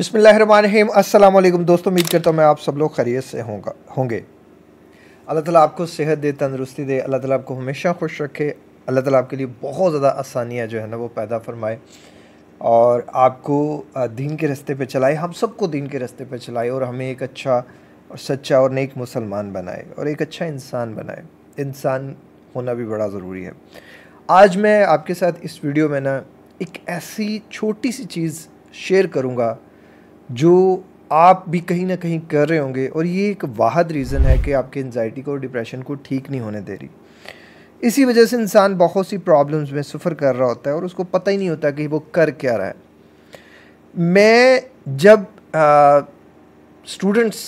अस्सलाम वालेकुम दोस्तों उम्मीद करता हूँ मैं आप सब लोग खैरियत से होंगे होंगे अल्लाह ताला आपको सेहत दे तंदरुस्ती दे अल्लाह ताला आपको हमेशा खुश रखे अल्लाह ताला आपके लिए बहुत ज़्यादा आसानियाँ जो है ना वो पैदा फरमाए और आपको दीन के रस्ते पर चलाए हम सबको दीन के रस्ते पर चलाए और हमें एक अच्छा और सच्चा और नेक मुसलमान बनाए और एक अच्छा इंसान बनाए इंसान होना भी बड़ा ज़रूरी है आज मैं आपके साथ इस वीडियो में ना एक ऐसी छोटी सी चीज़ शेयर करूँगा जो आप भी कहीं ना कहीं कर रहे होंगे और ये एक वाहद रीज़न है कि आपके एनजाइटी को और डिप्रेशन को ठीक नहीं होने दे रही इसी वजह से इंसान बहुत सी प्रॉब्लम्स में सफ़र कर रहा होता है और उसको पता ही नहीं होता कि वो कर क्या रहा है मैं जब स्टूडेंट्स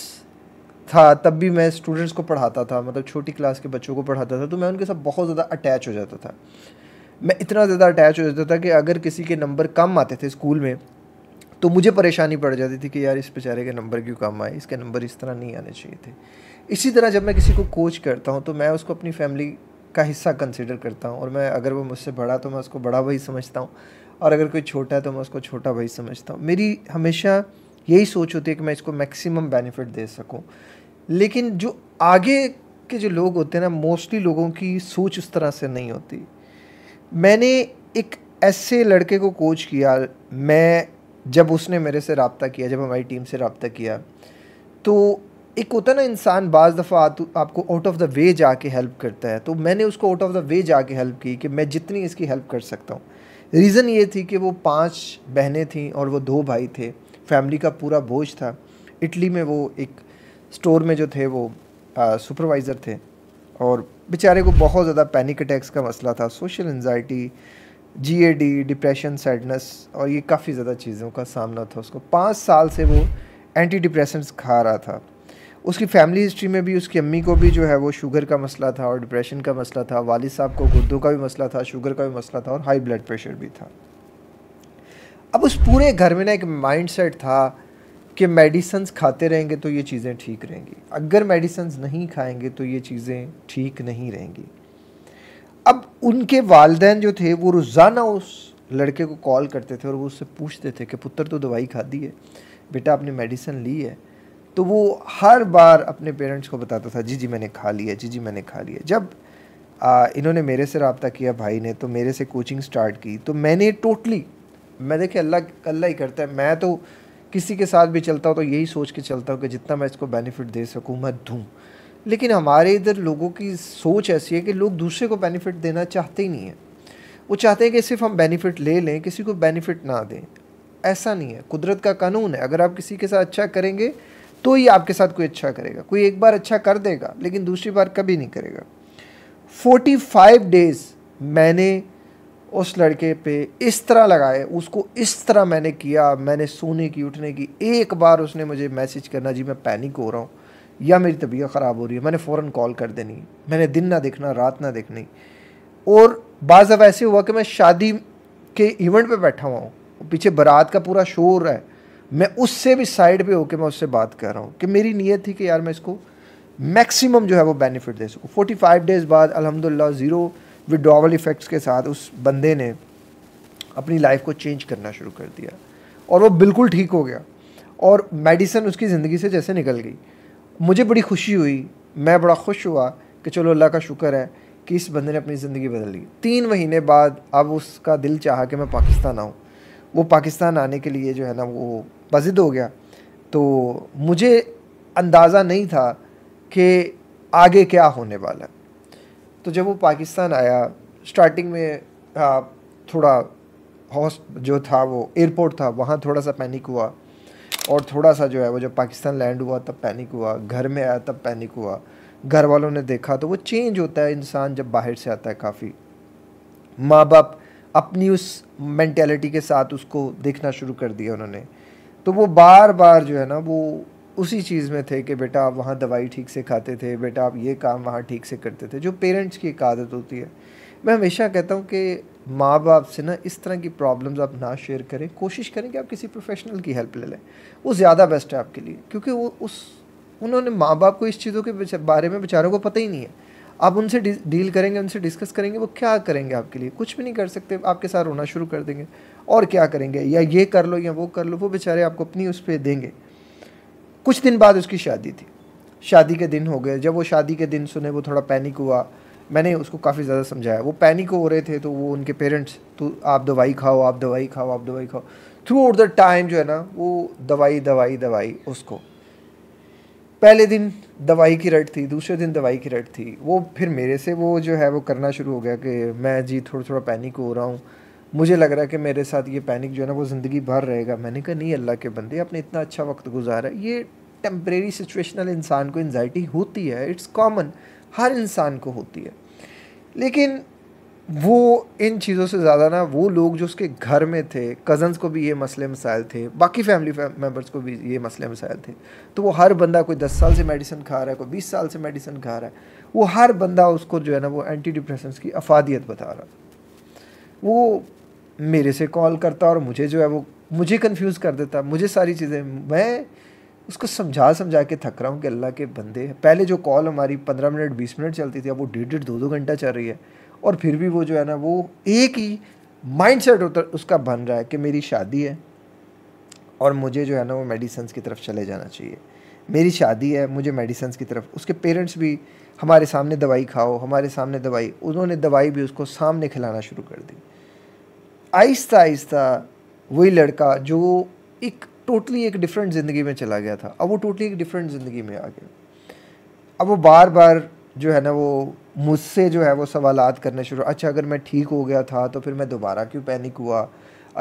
था तब भी मैं स्टूडेंट्स को पढ़ाता था मतलब छोटी क्लास के बच्चों को पढ़ाता था तो मैं उनके साथ बहुत ज़्यादा अटैच हो जाता था मैं इतना ज़्यादा अटैच हो जाता था कि अगर किसी के नंबर कम आते थे स्कूल में तो मुझे परेशानी पड़ जाती थी कि यार इस बेचारे के नंबर क्यों कम आए इसके नंबर इस तरह नहीं आने चाहिए थे इसी तरह जब मैं किसी को कोच करता हूँ तो मैं उसको अपनी फैमिली का हिस्सा कंसिडर करता हूँ और मैं अगर वो मुझसे बड़ा तो मैं उसको बड़ा भाई समझता हूँ और अगर कोई छोटा है तो मैं उसको छोटा भाई समझता हूँ मेरी हमेशा यही सोच होती है कि मैं इसको मैक्सिमम बेनिफिट दे सकूँ लेकिन जो आगे के जो लोग होते हैं ना मोस्टली लोगों की सोच उस तरह से नहीं होती मैंने एक ऐसे लड़के को कोच किया मैं जब उसने मेरे से रबता किया जब हमारी टीम से रबता किया तो एक होता ना इंसान बाज़ दफ़ा आपको आउट ऑफ द वे जा के हेल्प करता है तो मैंने उसको आउट ऑफ द वे जा के हेल्प की कि मैं जितनी इसकी हेल्प कर सकता हूँ रीज़न ये थी कि वो पांच बहनें थीं और वो दो भाई थे फैमिली का पूरा बोझ था इटली में वो एक स्टोर में जो थे वो सुपरवाइज़र थे और बेचारे को बहुत ज़्यादा पैनिक अटैक्स का मसला था social anxiety G A D depression sadness और ये काफ़ी ज़्यादा चीज़ों का सामना था उसको पाँच साल से वो एंटी डिप्रेशन खा रहा था उसकी फैमिली हिस्ट्री में भी उसकी अम्मी को भी जो है वो शुगर का मसला था और डिप्रेशन का मसला था वालिद साहब को गुर्दों का भी मसला था शुगर का भी मसला था और हाई ब्लड प्रेशर भी था अब उस पूरे घर में ना एक माइंड सेट था कि मेडिसन खाते रहेंगे तो ये चीज़ें ठीक रहेंगी अगर मेडिसन्स नहीं खाएंगे तो ये चीज़ें ठीक नहीं रहेंगी अब उनके वालदेन जो थे वो रोज़ाना उस लड़के को कॉल करते थे और वो उससे पूछते थे कि पुत्र तो दवाई खा दी है बेटा आपने मेडिसिन ली है तो वो हर बार अपने पेरेंट्स को बताता था जी जी मैंने खा लिया जी जी मैंने खा लिया जब आ, इन्होंने मेरे से रबता किया भाई ने तो मेरे से कोचिंग स्टार्ट की तो मैंने टोटली मैं देखे अल्लाह अल्लाह ही करता है मैं तो किसी के साथ भी चलता हूँ तो यही सोच के चलता हूँ कि जितना मैं इसको बेनिफिट दे सकूँ मैं दूँ लेकिन हमारे इधर लोगों की सोच ऐसी है कि लोग दूसरे को बेनिफिट देना चाहते ही नहीं है वो चाहते हैं कि सिर्फ हम बेनिफिट ले लें किसी को बेनिफिट ना दें ऐसा नहीं है कुदरत का कानून है अगर आप किसी के साथ अच्छा करेंगे तो ही आपके साथ कोई अच्छा करेगा कोई एक बार अच्छा कर देगा लेकिन दूसरी बार कभी नहीं करेगा फोर्टी फाइव डेज़ मैंने उस लड़के पे इस तरह लगाए उसको इस तरह मैंने किया मैंने सोने की उठने की एक बार उसने मुझे मैसेज करना जी मैं पैनिक हो रहा हूँ या मेरी तबीयत ख़राब हो रही है मैंने फ़ौर कॉल कर देनी मैंने दिन ना देखना रात ना देखनी और बाज़ अब ऐसे हुआ कि मैं शादी के इवेंट पे बैठा हुआ हूँ पीछे बारात का पूरा शोर है मैं उससे भी साइड पे होके मैं उससे बात कर रहा हूँ कि मेरी नीयत थी कि यार मैं इसको मैक्सिमम जो है वो बेनिफिट दे सकूँ फोर्टी फाइव डेज़ बाद अलहमदिल्ला ज़ीरो विड्रॉवल इफ़ेक्ट्स के साथ उस बंदे ने अपनी लाइफ को चेंज करना शुरू कर दिया और वो बिल्कुल ठीक हो गया और मेडिसन उसकी ज़िंदगी से जैसे निकल गई मुझे बड़ी खुशी हुई मैं बड़ा खुश हुआ कि चलो अल्लाह का शुक्र है कि इस बंदे ने अपनी ज़िंदगी बदल ली तीन महीने बाद अब उसका दिल चाहा कि मैं पाकिस्तान आऊँ वो पाकिस्तान आने के लिए जो है ना वो बजिद हो गया तो मुझे अंदाज़ा नहीं था कि आगे क्या होने वाला तो जब वो पाकिस्तान आया स्टार्टिंग में हाँ, थोड़ा हॉस जो था वो एयरपोर्ट था वहाँ थोड़ा सा पैनिक हुआ और थोड़ा सा जो है वो जब पाकिस्तान लैंड हुआ तब पैनिक हुआ घर में आया तब पैनिक हुआ घर वालों ने देखा तो वो चेंज होता है इंसान जब बाहर से आता है काफ़ी माँ बाप अपनी उस मैंटेलिटी के साथ उसको देखना शुरू कर दिया उन्होंने तो वो बार बार जो है ना वो उसी चीज़ में थे कि बेटा आप वहाँ दवाई ठीक से खाते थे बेटा आप ये काम वहाँ ठीक से करते थे जो पेरेंट्स की एक आदत होती है मैं हमेशा कहता हूँ कि माँ बाप से ना इस तरह की प्रॉब्लम्स आप ना शेयर करें कोशिश करें कि आप किसी प्रोफेशनल की हेल्प ले लें वो ज़्यादा बेस्ट है आपके लिए क्योंकि वो उस उन्होंने माँ बाप को इस चीज़ों के बारे में बेचारों को पता ही नहीं है आप उनसे डील करेंगे उनसे डिस्कस करेंगे वो क्या करेंगे आपके लिए कुछ भी नहीं कर सकते आपके साथ रोना शुरू कर देंगे और क्या करेंगे या ये कर लो या वो कर लो वो बेचारे आपको अपनी उस पर देंगे कुछ दिन बाद उसकी शादी थी शादी के दिन हो गए जब वो शादी के दिन सुने वो थोड़ा पैनिक हुआ मैंने उसको काफ़ी ज़्यादा समझाया वो पैनिक हो रहे थे तो वो उनके पेरेंट्स तो आप दवाई खाओ आप दवाई खाओ आप दवाई खाओ थ्रू आउट द टाइम जो है ना वो दवाई दवाई दवाई उसको पहले दिन दवाई की रट थी दूसरे दिन दवाई की रट थी वो फिर मेरे से वो जो है वो करना शुरू हो गया कि मैं जी थोड़ा थोड़ा पैनिक हो रहा हूँ मुझे लग रहा है कि मेरे साथ ये पैनिक जो है ना वो ज़िंदगी भर रहेगा मैंने कहा नहीं अल्लाह के बंदे आपने इतना अच्छा वक्त गुजारा ये टेम्परेरी सिचुएशनल इंसान को एनजाइटी होती है इट्स कॉमन हर इंसान को होती है लेकिन वो इन चीज़ों से ज़्यादा ना वो लोग जो उसके घर में थे कज़न्स को भी ये मसले मसाइल थे बाकी फैमिली मेम्बर्स को भी ये मसले मसाइल थे तो वो हर बंदा कोई दस साल से मेडिसिन खा रहा है कोई बीस साल से मेडिसिन खा रहा है वो हर बंदा उसको जो है ना वो एंटी डिप्रेशन की अफादियत बता रहा वो मेरे से कॉल करता और मुझे जो है वो मुझे कन्फ्यूज़ कर देता मुझे सारी चीज़ें मैं उसको समझा समझा के थक रहा हूँ कि अल्लाह के बंदे पहले जो कॉल हमारी पंद्रह मिनट बीस मिनट चलती थी अब वो डेढ़ डेढ़ दो दो घंटा चल रही है और फिर भी वो जो है ना वो एक ही माइंड सेट होता उसका बन रहा है कि मेरी शादी है और मुझे जो है ना वो मेडिसन्स की तरफ चले जाना चाहिए मेरी शादी है मुझे मेडिसन्स की तरफ उसके पेरेंट्स भी हमारे सामने दवाई खाओ हमारे सामने दवाई उन्होंने दवाई भी उसको सामने खिलाना शुरू कर दी आहिस्ता आहिस्ता वही लड़का जो एक टोटली एक डिफरेंट ज़िंदगी में चला गया था अब वो टोटली एक डिफरेंट ज़िंदगी में आ गया अब वो बार बार जो है ना वो मुझसे जो है वो सवाल करने शुरू अच्छा अगर मैं ठीक हो गया था तो फिर मैं दोबारा क्यों पैनिक हुआ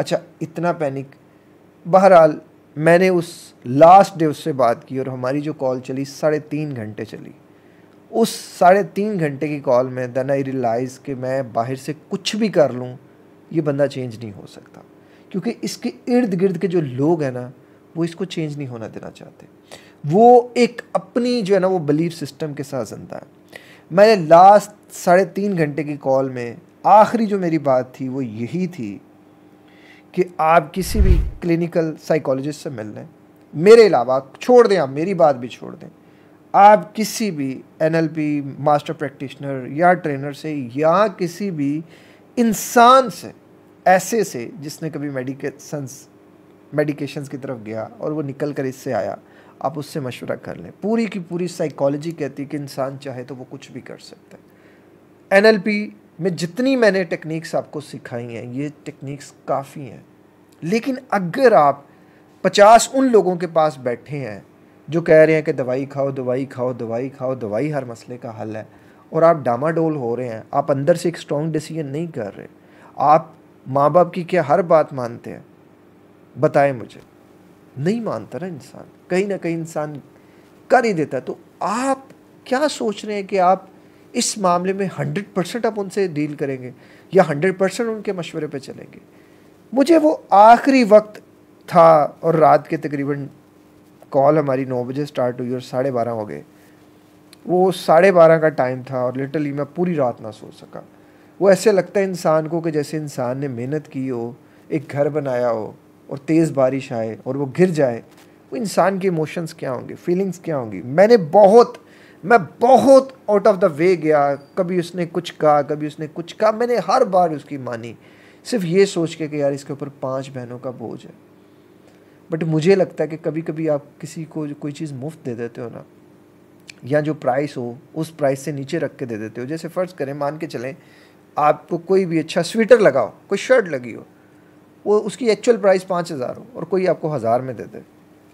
अच्छा इतना पैनिक बहरहाल मैंने उस लास्ट डे उससे बात की और हमारी जो कॉल चली साढ़े तीन घंटे चली उस साढ़े तीन घंटे की कॉल में देन आई रियलाइज़ कि मैं बाहर से कुछ भी कर लूँ ये बंदा चेंज नहीं हो सकता क्योंकि इसके इर्द गिर्द के जो लोग हैं ना वो इसको चेंज नहीं होना देना चाहते वो एक अपनी जो है ना वो बिलीफ सिस्टम के साथ जिंदा है मैंने लास्ट साढ़े तीन घंटे की कॉल में आखिरी जो मेरी बात थी वो यही थी कि आप किसी भी क्लिनिकल साइकोलॉजिस्ट से मिल लें मेरे अलावा छोड़ दें आप मेरी बात भी छोड़ दें आप किसी भी एन मास्टर प्रैक्टिशनर या ट्रेनर से या किसी भी इंसान से ऐसे से जिसने कभी मेडिकेशंस मेडिकेशंस की तरफ गया और वो निकल कर इससे आया आप उससे मशवरा कर लें पूरी की पूरी साइकोलॉजी कहती है कि इंसान चाहे तो वो कुछ भी कर सकता है एन में जितनी मैंने टेक्निक्स आपको सिखाई हैं ये टेक्निक्स काफ़ी हैं लेकिन अगर आप पचास उन लोगों के पास बैठे हैं जो कह रहे हैं कि दवाई खाओ दवाई खाओ दवाई खाओ दवाई हर मसले का हल है और आप डामाडोल हो रहे हैं आप अंदर से एक स्ट्रॉन्ग डिसीजन नहीं कर रहे आप माँ बाप की क्या हर बात मानते हैं बताए मुझे नहीं मानता ना इंसान कहीं ना कहीं इंसान कर ही देता तो आप क्या सोच रहे हैं कि आप इस मामले में हंड्रेड परसेंट आप उनसे डील करेंगे या हंड्रेड परसेंट उनके मशवरे पे चलेंगे मुझे वो आखिरी वक्त था और रात के तकरीबन कॉल हमारी नौ बजे स्टार्ट हुई और साढ़े बारह हो गए वो साढ़े बारह का टाइम था और लिटरली मैं पूरी रात ना सो सका वो ऐसे लगता है इंसान को कि जैसे इंसान ने मेहनत की हो एक घर बनाया हो और तेज़ बारिश आए और वो गिर जाए वो इंसान के इमोशंस क्या होंगे फीलिंग्स क्या होंगी मैंने बहुत मैं बहुत आउट ऑफ द वे गया कभी उसने कुछ कहा कभी उसने कुछ कहा मैंने हर बार उसकी मानी सिर्फ ये सोच के कि यार इसके ऊपर पांच बहनों का बोझ है बट मुझे लगता है कि कभी कभी आप किसी को कोई चीज़ मुफ्त दे देते हो ना या जो प्राइस हो उस प्राइस से नीचे रख के दे देते हो जैसे फ़र्ज़ करें मान के चलें आपको कोई भी अच्छा स्वेटर लगाओ कोई शर्ट लगी हो वो उसकी एक्चुअल प्राइस पाँच हज़ार हो और कोई आपको हज़ार में दे दे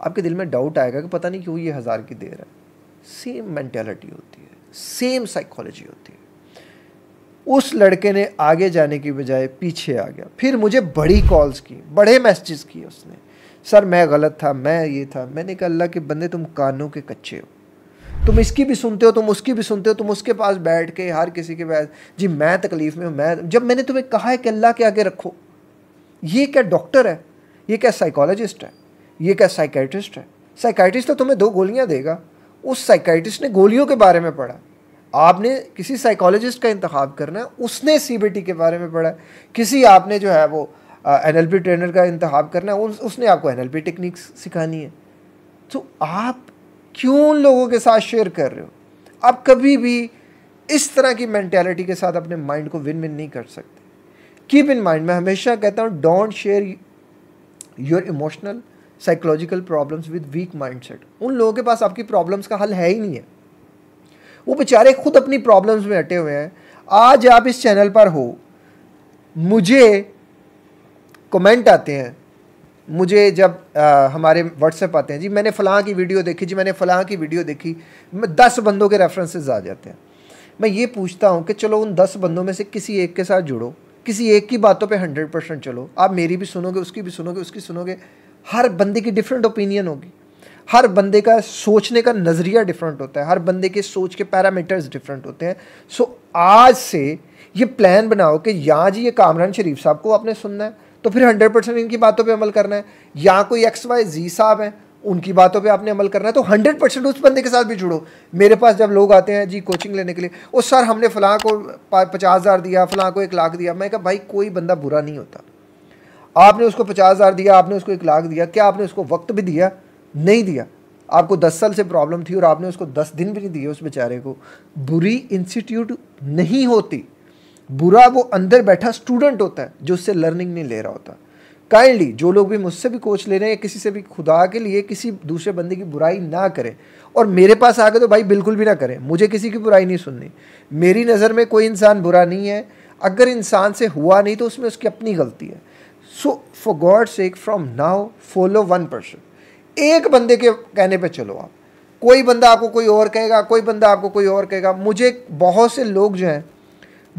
आपके दिल में डाउट आएगा कि पता नहीं क्यों ये हज़ार की दे रहा है सेम मैंटेलिटी होती है सेम साइकोलॉजी होती है उस लड़के ने आगे जाने की बजाय पीछे आ गया फिर मुझे बड़ी कॉल्स की बड़े मैसेज किए उसने सर मैं गलत था मैं ये था मैंने कहा अल्लाह के बंदे तुम कानों के कच्चे हो तुम इसकी भी सुनते हो तुम उसकी भी सुनते हो तुम उसके पास बैठ के हर किसी के पास जी मैं तकलीफ़ में हूँ मैं जब मैंने तुम्हें कहा है कि अल्लाह के आगे रखो ये क्या डॉक्टर है ये क्या साइकोलॉजिस्ट है ये क्या साइकेट्रिस्ट है साइकाइटिस्ट तो तुम्हें दो गोलियाँ देगा उस साइकाइटिस्ट ने गोलियों के बारे में पढ़ा आपने किसी साइकोलॉजिस्ट का इंतखब करना है उसने सी के बारे में पढ़ा किसी आपने जो है वो एन एल ट्रेनर का इंतखब करना है उसने आपको एन एल टेक्निक्स सिखानी है तो आप क्यों उन लोगों के साथ शेयर कर रहे हो आप कभी भी इस तरह की मैंटेलिटी के साथ अपने माइंड को विन विन नहीं कर सकते कीप इन माइंड मैं हमेशा कहता हूँ don't share your emotional psychological problems with weak mindset उन लोगों के पास आपकी प्रॉब्लम्स का हल है ही नहीं है वो बेचारे खुद अपनी प्रॉब्लम्स में अटे हुए हैं आज आप इस चैनल पर हो मुझे कमेंट आते हैं मुझे जब आ, हमारे व्हाट्सएप आते हैं जी मैंने फ़लाँ की वीडियो देखी जी मैंने फ़लाँ की वीडियो देखी मैं दस बंदों के रेफरेंसेज आ जाते हैं मैं ये पूछता हूँ कि चलो उन दस बंदों में से किसी एक के साथ जुड़ो किसी एक की बातों पे हंड्रेड परसेंट चलो आप मेरी भी सुनोगे उसकी भी सुनोगे उसकी सुनोगे हर बंदे की डिफरेंट ओपिनियन होगी हर बंदे का सोचने का नज़रिया डिफरेंट होता है हर बंदे के सोच के पैरामीटर्स डिफरेंट होते हैं सो आज से ये प्लान बनाओ कि यहाँ जी ये कामरान शरीफ साहब को आपने सुनना है तो फिर हंड्रेड परसेंट इनकी बातों पर अमल करना है या कोई एक्स वाई जी साहब हैं उनकी बातों पे आपने अमल करना है तो हंड्रेड परसेंट उस बंदे के साथ भी जुड़ो मेरे पास जब लोग आते हैं जी कोचिंग लेने के लिए उस सर हमने फ़लाँ को पचास हज़ार दिया फ़लाँ को एक लाख दिया मैं कहा भाई कोई बंदा बुरा नहीं होता आपने उसको पचास हज़ार दिया आपने उसको एक लाख दिया क्या आपने उसको वक्त भी दिया नहीं दिया आपको दस साल से प्रॉब्लम थी और आपने उसको दस दिन भी नहीं दिए उस बेचारे को बुरी इंस्टीट्यूट नहीं होती बुरा वो अंदर बैठा स्टूडेंट होता है जो उससे लर्निंग नहीं ले रहा होता काइंडली जो लोग भी मुझसे भी कोच ले रहे हैं या किसी से भी खुदा के लिए किसी दूसरे बंदे की बुराई ना करें और मेरे पास आ गए तो भाई बिल्कुल भी ना करें मुझे किसी की बुराई नहीं सुननी मेरी नज़र में कोई इंसान बुरा नहीं है अगर इंसान से हुआ नहीं तो उसमें उसकी अपनी गलती है so for God sake from now follow one person एक बंदे के कहने पर चलो आप कोई बंदा आपको कोई और कहेगा कोई बंदा आपको कोई और कहेगा मुझे बहुत से लोग जो हैं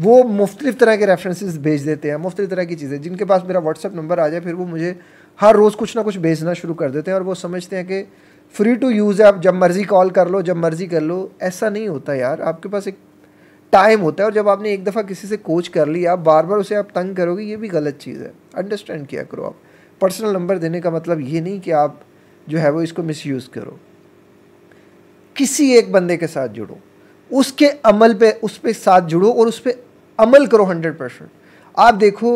वो मुख्तलिफ तरह के रेफरेंसेस भेज देते हैं मुख्तलिफ तरह की चीज़ें जिनके पास मेरा व्हाट्सअप नंबर आ जाए फिर वो मुझे हर रोज़ कुछ ना कुछ भेजना शुरू कर देते हैं और वो समझते हैं कि फ्री टू यूज़ है आप जब मर्ज़ी कॉल कर लो जब मर्ज़ी कर लो ऐसा नहीं होता यार आपके पास एक टाइम होता है और जब आपने एक दफ़ा किसी से कोच कर लिया आप बार बार उसे आप तंग करोगे ये भी गलत चीज़ है अंडरस्टैंड किया करो आप पर्सनल नंबर देने का मतलब ये नहीं कि आप जो है वो इसको यूज़ करो किसी एक बंदे के साथ जुड़ो उसके अमल पे उस पर साथ जुड़ो और उस पर अमल करो हंड्रेड परसेंट आप देखो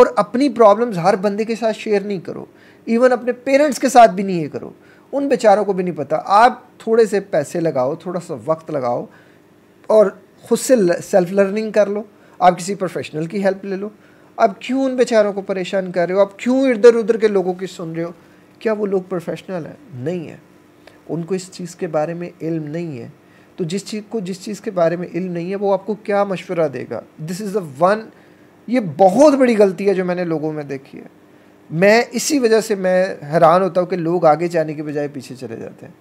और अपनी प्रॉब्लम्स हर बंदे के साथ शेयर नहीं करो इवन अपने पेरेंट्स के साथ भी नहीं ये करो उन बेचारों को भी नहीं पता आप थोड़े से पैसे लगाओ थोड़ा सा वक्त लगाओ और ख़ुद से सेल्फ लर्निंग कर लो आप किसी प्रोफेशनल की हेल्प ले लो आप क्यों उन बेचारों को परेशान कर रहे हो आप क्यों इधर उधर के लोगों की सुन रहे हो क्या वो लोग प्रोफेशनल हैं नहीं है उनको इस चीज़ के बारे में इल्म नहीं है तो जिस चीज़ को जिस चीज़ के बारे में इल नहीं है वो आपको क्या मशवरा देगा दिस इज़ द वन ये बहुत बड़ी गलती है जो मैंने लोगों में देखी है मैं इसी वजह से मैं हैरान होता हूँ कि लोग आगे जाने के बजाय पीछे चले जाते हैं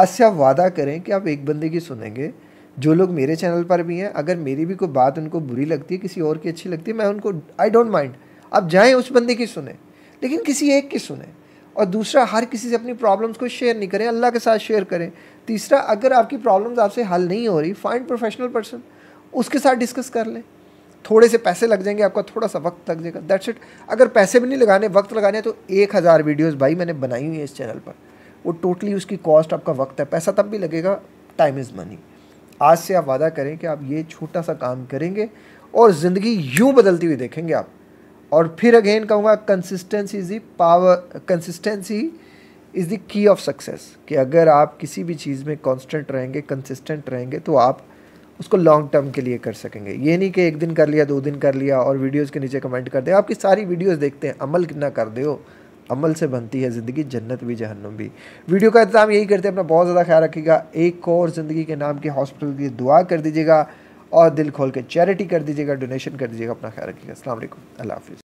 आज से आप वादा करें कि आप एक बंदे की सुनेंगे जो लोग मेरे चैनल पर भी हैं अगर मेरी भी कोई बात उनको बुरी लगती है किसी और की अच्छी लगती है मैं उनको आई डोंट माइंड आप जाएँ उस बंदे की सुने लेकिन किसी एक की सुने और दूसरा हर किसी से अपनी प्रॉब्लम्स को शेयर नहीं करें अल्लाह के साथ शेयर करें तीसरा अगर आपकी प्रॉब्लम्स आपसे हल नहीं हो रही फाइंड प्रोफेशनल पर्सन उसके साथ डिस्कस कर लें थोड़े से पैसे लग जाएंगे आपका थोड़ा सा वक्त लग जाएगा दैट्स इट अगर पैसे भी नहीं लगाने वक्त लगाने तो एक हज़ार वीडियोज़ भाई मैंने बनाई हुई है इस चैनल पर वो टोटली उसकी कॉस्ट आपका वक्त है पैसा तब भी लगेगा टाइम इज़ मनी आज से आप वादा करें कि आप ये छोटा सा काम करेंगे और ज़िंदगी यूँ बदलती हुई देखेंगे आप और फिर अगेन कहूँगा consistency is the power consistency is the key of success कि अगर आप किसी भी चीज़ में कॉन्स्टेंट रहेंगे कंसिस्टेंट रहेंगे तो आप उसको लॉन्ग टर्म के लिए कर सकेंगे ये नहीं कि एक दिन कर लिया दो दिन कर लिया और वीडियोस के नीचे कमेंट कर दे आपकी सारी वीडियोस देखते हैं अमल कितना कर दे हो अमल से बनती है ज़िंदगी जन्नत भी जहन्नुम भी वीडियो का इंतजाम यही करते हैं अपना बहुत ज़्यादा ख्याल रखिएगा एक और ज़िंदगी के नाम के हॉस्पिटल की दुआ कर दीजिएगा और दिल खोल के चैरिटी कर दीजिएगा डोनेशन कर दीजिएगा अपना ख्याल रखिएगा अल्लाह हाफिज़